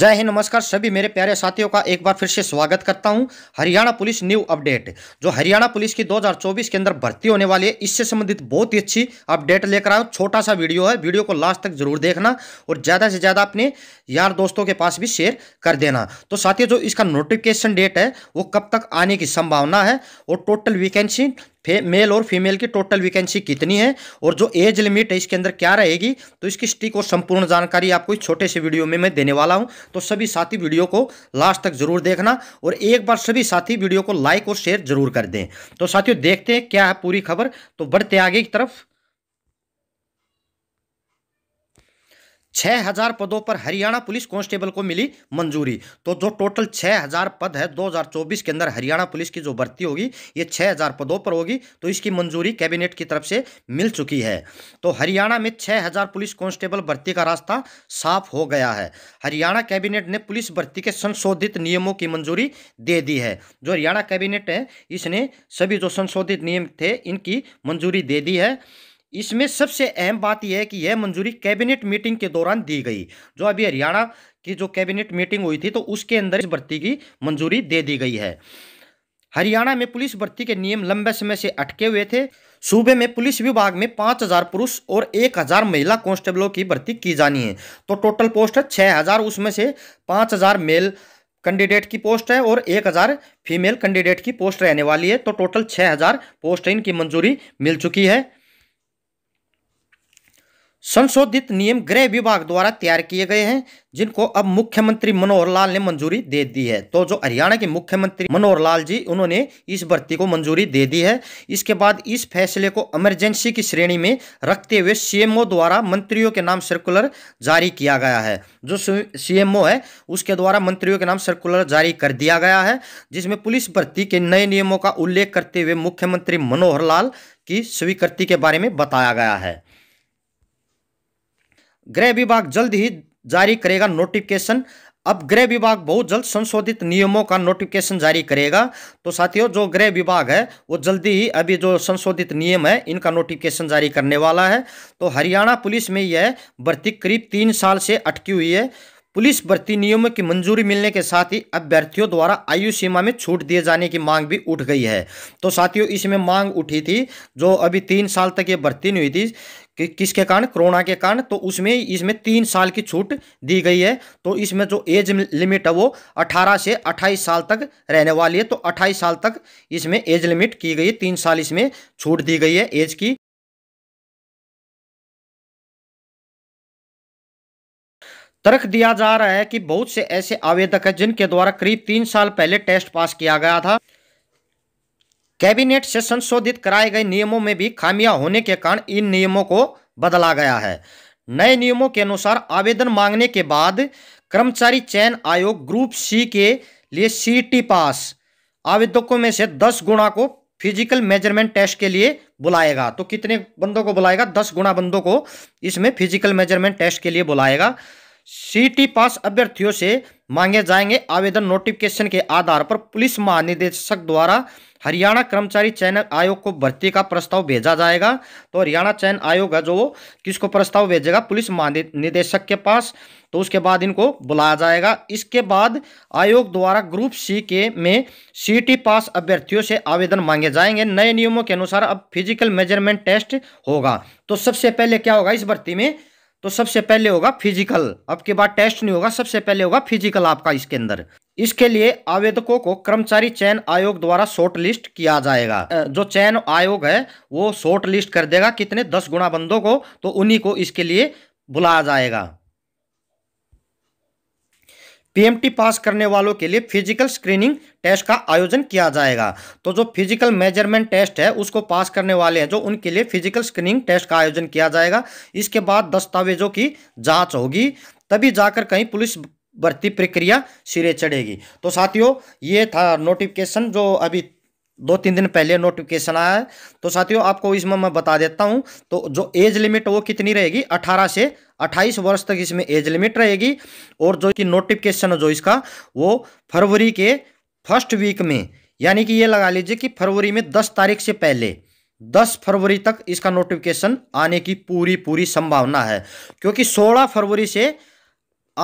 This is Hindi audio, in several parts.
जय हिंद नमस्कार सभी मेरे प्यारे साथियों का एक बार फिर से स्वागत करता हूं हरियाणा पुलिस न्यू अपडेट जो हरियाणा पुलिस की 2024 के अंदर भर्ती होने वाली है इससे संबंधित बहुत ही अच्छी अपडेट लेकर आया छोटा सा वीडियो है वीडियो को लास्ट तक जरूर देखना और ज़्यादा से ज़्यादा अपने यार दोस्तों के पास भी शेयर कर देना तो साथियों जो इसका नोटिफिकेशन डेट है वो कब तक आने की संभावना है और टोटल वैकेंसी मेल और फीमेल की टोटल वैकेंसी कितनी है और जो एज लिमिट है इसके अंदर क्या रहेगी तो इसकी स्टिक और संपूर्ण जानकारी आपको इस छोटे से वीडियो में मैं देने वाला हूं तो सभी साथी वीडियो को लास्ट तक जरूर देखना और एक बार सभी साथी वीडियो को लाइक और शेयर जरूर कर दें तो साथियों देखते हैं क्या है पूरी खबर तो बढ़ते आगे की तरफ छः हजार पदों पर हरियाणा पुलिस कांस्टेबल को मिली मंजूरी तो जो टोटल छः हजार पद है 2024 के अंदर हरियाणा पुलिस की जो भर्ती होगी ये छः हजार पदों पर होगी तो इसकी मंजूरी कैबिनेट की तरफ से मिल चुकी है तो हरियाणा में छः हजार पुलिस कांस्टेबल भर्ती का रास्ता साफ हो गया है हरियाणा कैबिनेट ने पुलिस भर्ती के संशोधित नियमों की मंजूरी दे दी है जो हरियाणा कैबिनेट है इसने सभी जो संशोधित नियम थे इनकी मंजूरी दे दी है इसमें सबसे अहम बात यह है कि यह मंजूरी कैबिनेट मीटिंग के दौरान दी गई जो अभी हरियाणा की जो कैबिनेट मीटिंग हुई थी तो उसके अंदर इस भर्ती की मंजूरी दे दी गई है हरियाणा में पुलिस भर्ती के नियम लंबे समय से अटके हुए थे सूबे में पुलिस विभाग में पाँच हज़ार पुरुष और एक हजार महिला कांस्टेबलों की भर्ती की जानी है तो टोटल पोस्ट है छः हजार उसमें से पाँच हजार मेल कैंडिडेट की पोस्ट है और एक हजार फीमेल कैंडिडेट की पोस्ट रहने वाली है तो टोटल छः हजार पोस्ट इनकी मंजूरी मिल चुकी है संशोधित नियम गृह विभाग द्वारा तैयार किए गए हैं जिनको अब मुख्यमंत्री मनोहर लाल ने मंजूरी दे दी है तो जो हरियाणा के मुख्यमंत्री मनोहर लाल जी उन्होंने इस भर्ती को मंजूरी दे दी है इसके बाद इस फैसले को इमरजेंसी की श्रेणी में रखते हुए सीएमओ द्वारा मंत्रियों के नाम सर्कुलर जारी किया गया है जो सीएमओ है उसके द्वारा मंत्रियों के नाम सर्कुलर जारी कर दिया गया है जिसमें पुलिस भर्ती के नए नियमों का उल्लेख करते हुए मुख्यमंत्री मनोहर लाल की स्वीकृति के बारे में बताया गया है गृह विभाग जल्द ही जारी करेगा नोटिफिकेशन अब गृह विभाग बहुत जल्द संशोधित नियमों का नोटिफिकेशन जारी करेगा तो साथियों जो गृह विभाग है वो जल्दी ही अभी जो संशोधित नियम है इनका नोटिफिकेशन जारी करने वाला है तो हरियाणा पुलिस में यह भर्ती करीब तीन साल से अटकी हुई है पुलिस भर्ती नियमों की मंजूरी मिलने के साथ ही अभ्यर्थियों द्वारा आयु सीमा में छूट दिए जाने की मांग भी उठ गई है तो साथियों इसमें मांग उठी थी जो अभी तीन साल तक ये भर्ती नहीं हुई थी कि किसके कारण कोरोना के कारण तो उसमें इसमें तीन साल की छूट दी गई है तो इसमें जो एज लिमिट है वो 18 से 28 साल तक रहने वाली है तो 28 साल तक इसमें एज लिमिट की गई है तीन साल इसमें छूट दी गई है एज की तर्क दिया जा रहा है कि बहुत से ऐसे आवेदक हैं जिनके द्वारा करीब तीन साल पहले टेस्ट पास किया गया था कैबिनेट से संशोधित कराए गए नियमों में भी खामियां होने के कारण इन नियमों को बदला गया है नए नियमों के अनुसार आवेदन मांगने के बाद कर्मचारी चयन आयोग ग्रुप सी के लिए सी पास आवेदकों में से दस गुणा को फिजिकल मेजरमेंट टेस्ट के लिए बुलाएगा तो कितने बंदों को बुलाएगा दस गुणा बंदों को इसमें फिजिकल मेजरमेंट टेस्ट के लिए बुलाएगा सीटी पास अभ्यर्थियों से मांगे जाएंगे आवेदन नोटिफिकेशन के आधार पर पुलिस महानिदेशक द्वारा हरियाणा कर्मचारी चयन आयोग को भर्ती का प्रस्ताव भेजा जाएगा तो हरियाणा चयन आयोग है जो वो किसको प्रस्ताव भेजेगा पुलिस महानिदेशक के पास तो उसके बाद इनको बुलाया जाएगा इसके बाद आयोग द्वारा ग्रुप सी के में सीटी पास अभ्यर्थियों से आवेदन मांगे जाएंगे नए नियमों के अनुसार अब फिजिकल मेजरमेंट टेस्ट होगा तो सबसे पहले क्या होगा इस भर्ती में तो सबसे पहले होगा फिजिकल अब के बाद टेस्ट नहीं होगा सबसे पहले होगा फिजिकल आपका इसके अंदर इसके लिए आवेदकों को कर्मचारी चयन आयोग द्वारा शॉर्ट लिस्ट किया जाएगा जो चयन आयोग है वो शॉर्ट लिस्ट कर देगा कितने दस गुणा बंदों को तो उन्हीं को इसके लिए बुलाया जाएगा पीएमटी पास करने वालों के लिए फिजिकल स्क्रीनिंग टेस्ट का आयोजन किया जाएगा तो जो फिजिकल मेजरमेंट टेस्ट है उसको पास करने वाले हैं जो उनके लिए फिजिकल स्क्रीनिंग टेस्ट का आयोजन किया जाएगा इसके बाद दस्तावेजों की जांच होगी तभी जाकर कहीं पुलिस भर्ती प्रक्रिया सिरे चढ़ेगी तो साथियों ये था नोटिफिकेशन जो अभी दो तीन दिन पहले नोटिफिकेशन आया है तो साथियों आपको इसमें मैं बता देता हूं तो जो एज लिमिट वो कितनी रहेगी 18 से 28 वर्ष तक इसमें एज लिमिट रहेगी और जो कि नोटिफिकेशन जो इसका वो फरवरी के फर्स्ट वीक में यानी कि ये लगा लीजिए कि फरवरी में 10 तारीख से पहले 10 फरवरी तक इसका नोटिफिकेशन आने की पूरी पूरी संभावना है क्योंकि सोलह फरवरी से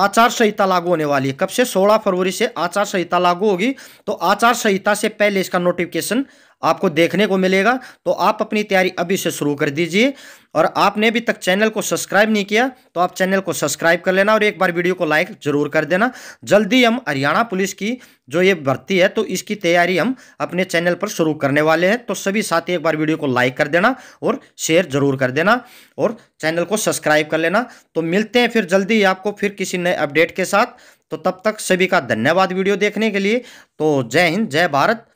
आचार संहिता लागू होने वाली है कब से 16 फरवरी से आचार संहिता लागू होगी तो आचार संहिता से पहले इसका नोटिफिकेशन आपको देखने को मिलेगा तो आप अपनी तैयारी अभी से शुरू कर दीजिए और आपने अभी तक चैनल को सब्सक्राइब नहीं किया तो आप चैनल को सब्सक्राइब कर लेना और एक बार वीडियो को लाइक जरूर कर देना जल्दी हम हरियाणा पुलिस की जो ये भर्ती है तो इसकी तैयारी हम अपने चैनल पर शुरू करने वाले हैं तो सभी साथी एक बार वीडियो को लाइक कर देना और शेयर जरूर कर देना और चैनल को सब्सक्राइब कर लेना तो मिलते हैं फिर जल्दी आपको फिर किसी नए अपडेट के साथ तो तब तक सभी का धन्यवाद वीडियो देखने के लिए तो जय हिंद जय भारत